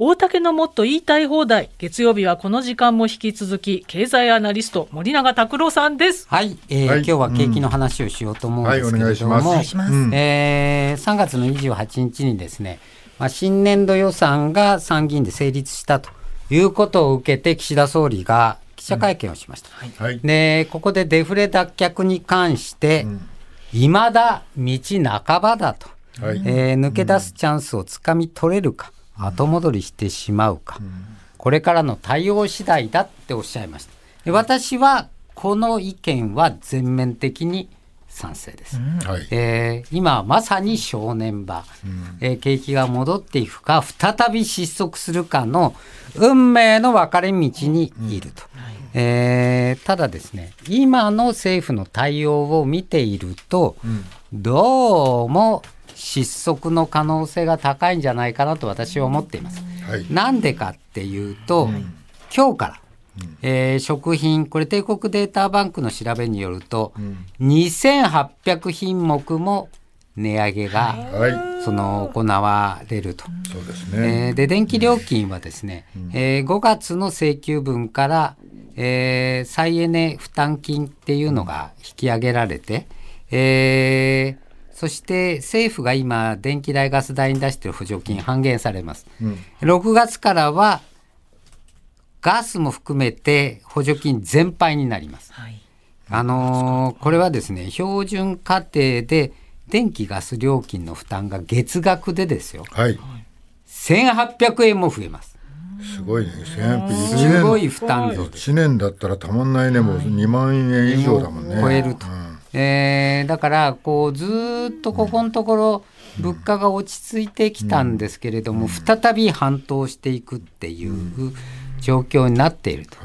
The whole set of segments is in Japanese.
大竹のもっと言いたい放題月曜日はこの時間も引き続き経済アナリスト森永拓郎さんですはい、えー、はい、今日は景気の話をしようと思うんですけれども、うんはい、えー、3月の28日にですね、まあ、新年度予算が参議院で成立したということを受けて岸田総理が記者会見をしました、うんはい、でここでデフレ脱却に関していま、うん、だ道半ばだと、はい、えー、抜け出すチャンスをつかみ取れるか、後戻りしてしまうか、うん、これからの対応次第だっておっしゃいました。私はこの意見は全面的に賛成です、うんはい、えー、今まさに正念場、うん、えー、景気が戻っていくか再び失速するかの運命の分かれ道にいると、うんはい、えー、ただですね今の政府の対応を見ていると、どうも失速の可能性が高いんじゃないかなと私は思っています。な、ん、でかっていうと、うん、今日から、えー、食品これ帝国データバンクの調べによると、うん、2800品目も値上げが、はい、その行われると。そうですね。えー、で電気料金はですね、うん、えー、5月の請求分から、えー、再エネ負担金っていうのが引き上げられて、えー、そして政府が今電気代ガス代に出している補助金半減されます、うん、6月からはガスも含めて補助金全廃になります、はい、あのー、これはですね標準家庭で電気ガス料金の負担が月額でですよ、はい、1800円も増えますすごいね、円。すごい負担1年だったらたまんないね、もう2万円以上だもんね。超えると、うんえー、だからこうずっとここのところ物価が落ち着いてきたんですけれども、再び反騰していくっていう状況になっていると、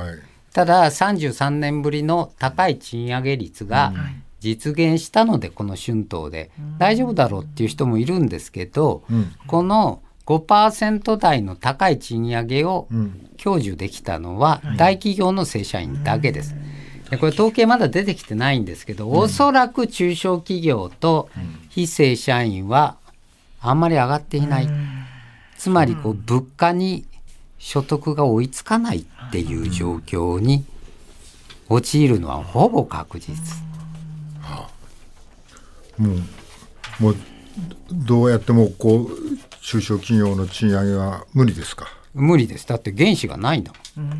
ただ33年ぶりの高い賃上げ率が実現したのでこの春闘で大丈夫だろうっていう人もいるんですけど、この5%台の高い賃上げを享受できたのは大企業の正社員だけです。これ統計まだ出てきてないんですけど、うん、おそらく中小企業と非正社員はあんまり上がっていない、うん、つまりこう物価に所得が追いつかないっていう状況に陥るのはほぼ確実。はあ、もうもうどうやってもこう中小企業の賃上げは無理ですか無理ですだって原資がないんだもん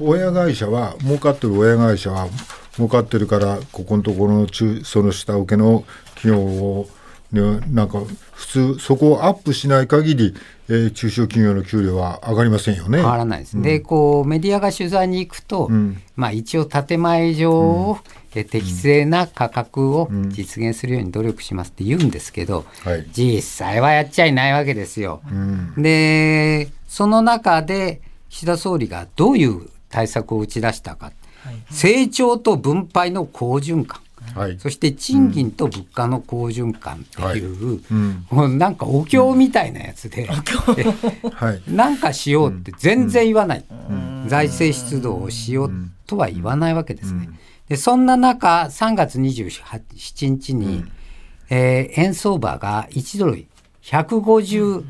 親会社は儲かってる親会社は儲かってるからここのところの中その下請けの企業を、ね、なんか普通そこをアップしない限り、えー、中小企業の給料は上がりませんよね。らないです、うん、でこうメディアが取材に行くと、うん、まあ、一応建前上を、うん、適正な価格を実現するように努力しますって言うんですけど、はい、実際はやっちゃいないわけですよ。でその中で岸田総理がどういう対策を打ち出したか、はい、成長と分配の好循環、はい、そして賃金と物価の好循環っていう、もうなんかお経みたいなやつで、う なんかしようって全然言わない、財政出動をしようとは言わないわけですね。でそんな中3月27日に、えー、円相場が1ドル152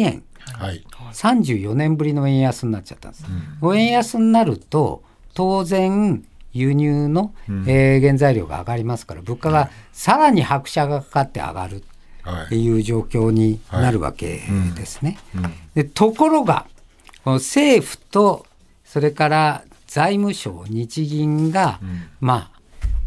円、はい、34年ぶりの円安になっちゃったんです。うん、円安になると当然輸入の、えー、原材料が上がりますから物価がさらに拍車がかかって上がるという状況になるわけですね。でところが政府とそれから財務省日銀が、うん、まあ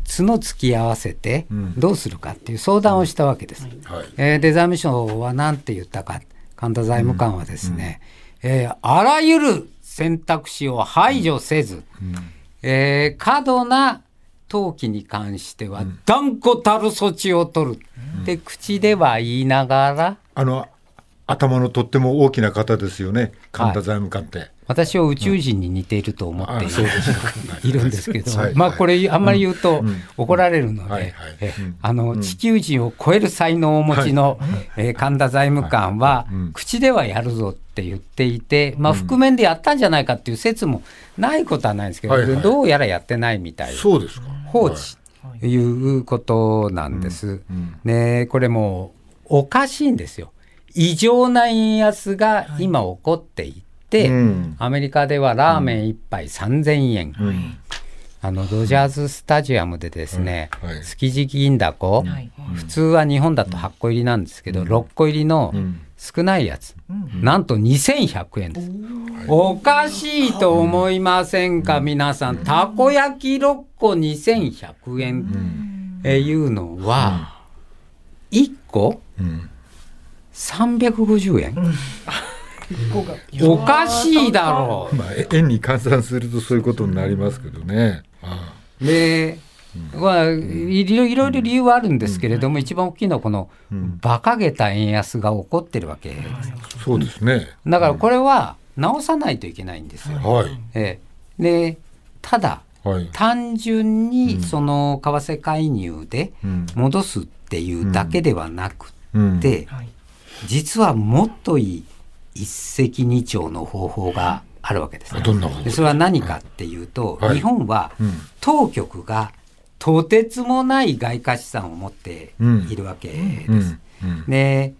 角突き合わせてどうするかっていう相談をしたわけです。うんはい、で財務省は何て言ったか神田財務官はですね、うん、えー、あらゆる選択肢を排除せず、うん、えー、過度な投機に関しては断固たる措置を取るって口では言いながら、あの頭のとっても大きな方ですよね神田財務官って。はい私は宇宙人に似ていると思っているんですけど、まあこれあんまり言うと怒られるので、あの地球人を超える才能をお持ちの神田財務官は口ではやるぞって言っていて、まあ覆面でやったんじゃないかっていう説もないことはないんですけど、どうやらやってないみたい。そうですか。放置いうことなんです。ねこれもおかしいんですよ。異常な円安が今起こってい、うん、アメリカではラーメン1杯3000円、うん、あのドジャーススタジアムでですね、はい、築地銀だこ、はい、普通は日本だと8個入りなんですけど、うん、6個入りの少ないやつ、なんと2100円です。おかしいと思いませんか、皆さん。たこ焼き6個2100円っていうのは、1個、350円、おかしいだろう、まあ、円に換算するとそういうことになりますけどね。でまあ、いろいろ理由はあるんですけれども、一番大きいのはこの馬鹿げた円安が起こってるわけそうですねだからこれは直さないといけないんですよ。はい、えでただ、単純にその為替介入で戻すっていうだけではなくて、実はもっといい一石二鳥の方法があるわけです、ね、でそれは何かっていうと、はい、日本は当局がとてつもない外貨資産を持っているわけです。で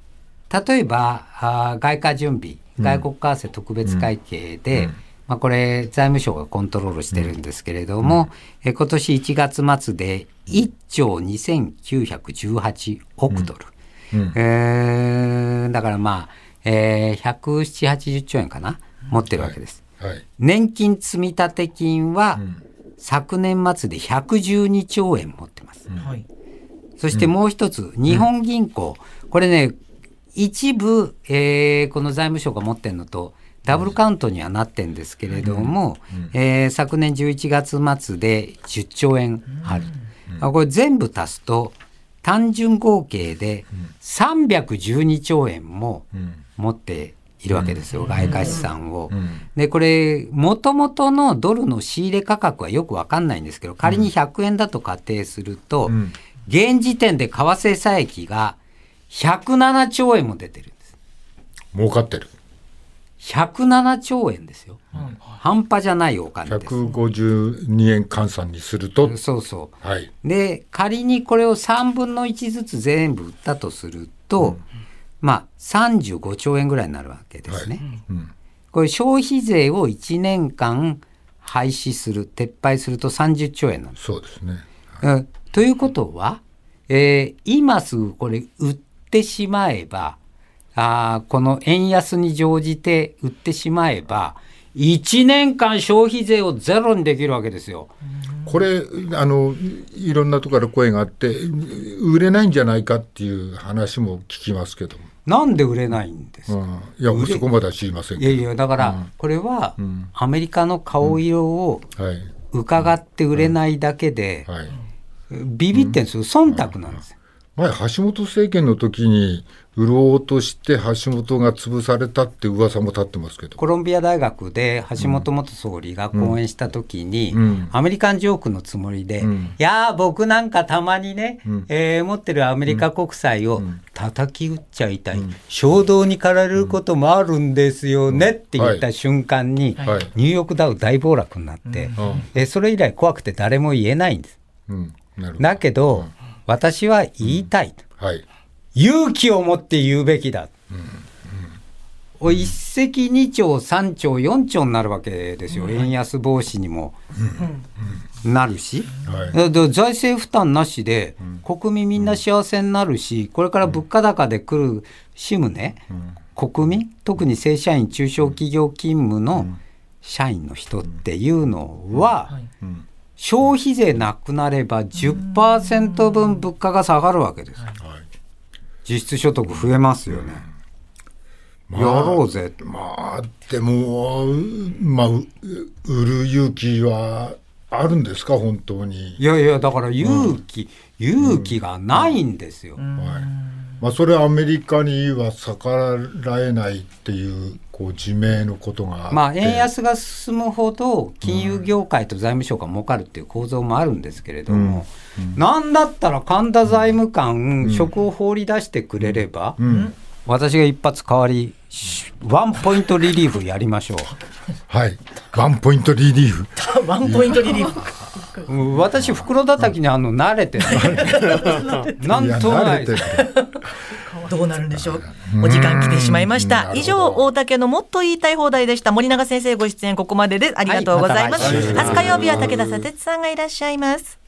例えばあ外貨準備外国為替特別会計で、まあ、これ財務省がコントロールしてるんですけれども、え今年1月末で1兆2918億ドル、うんうん、えー、だからまあえー、170、80兆円かな、持ってるわけです。はいはい、年金積立金は、昨年末で112兆円持ってます。はい、そしてもう一つ、日本銀行、これね、一部、えー、この財務省が持ってるのと、ダブルカウントにはなってんですけれども、昨年11月末で10兆円ある。これ全部足すと、単純合計で312兆円も持っているわけですよ、うん、外貨資産を。うん、でこれもともとのドルの仕入れ価格はよく分かんないんですけど仮に100円だと仮定すると、うん、現時点で為替差益が107兆円も出てるんです。儲かってる107兆円ですよ、半端じゃないお金です152円換算にするとそうそう、はい、で仮にこれを3分の1ずつ全部売ったとすると、まあ、35兆円ぐらいになるわけですね。はいうん、これ消費税を1年間廃止する撤廃すると30兆円なんです。そうですね、はい、ということは、えー、今すぐこれ売ってしまえばあこの円安に乗じて売ってしまえば1年間消費税をゼロにできるわけですよ。うんこれあのいろんなところから声があって売れないんじゃないかっていう話も聞きますけどなんで売れないんですか、うん、いやそこまでは知りませんいやいやだから、これは、アメリカの顔色をはい伺って売れないだけで、はい、ビビってんですよ忖度なんですよ、前橋本政権の時に売ろうとして橋本が潰されたって噂も立ってますけどコロンビア大学で橋本元総理が講演した時に、うん、アメリカンジョークのつもりで、うん、いや僕なんかたまにね、うん、えー、持ってるアメリカ国債を叩き打っちゃいたい、衝動に駆られることもあるんですよねって言った瞬間に、はい、ニューヨークダウ大暴落になって、うん、それ以来怖くて誰も言えないんです。だけど、私は言いたいと。はい勇気を持って言うべきだ。うんうん、一石二鳥三鳥四鳥になるわけですよ、円安防止にもなるし、はい、財政負担なしで国民みんな幸せになるしこれから物価高で苦しむね、国民特に正社員中小企業勤務の社員の人っていうのは、消費税なくなれば10%分物価が下がるわけです。はい実質所得増えますよね。まあ、やろうぜまあでも、まあ、売る勇気はあるんですか本当にいやいやだから勇気、うん、勇気がないんですよ、うんうん、はいまあ、それはアメリカには逆らえないっていうこう自明のことがまあ、円安が進むほど金融業界と財務省が儲かるっていう構造もあるんですけれども、うんうん、なんだったら神田財務官、職を放り出してくれれば、私が一発代わりワンポイントリリーフやりましょう。はい、ワンポイントリリーフ。ワンポイントリリーフ。私袋叩きにあの慣れてなんともない。どうなるんでしょう。お時間来てしまいました。以上、大竹のもっと言いたい放題でした。森永先生ご出演ここまででありがとうございます。はいま、明日火曜日は武田砂鉄さんがいらっしゃいます。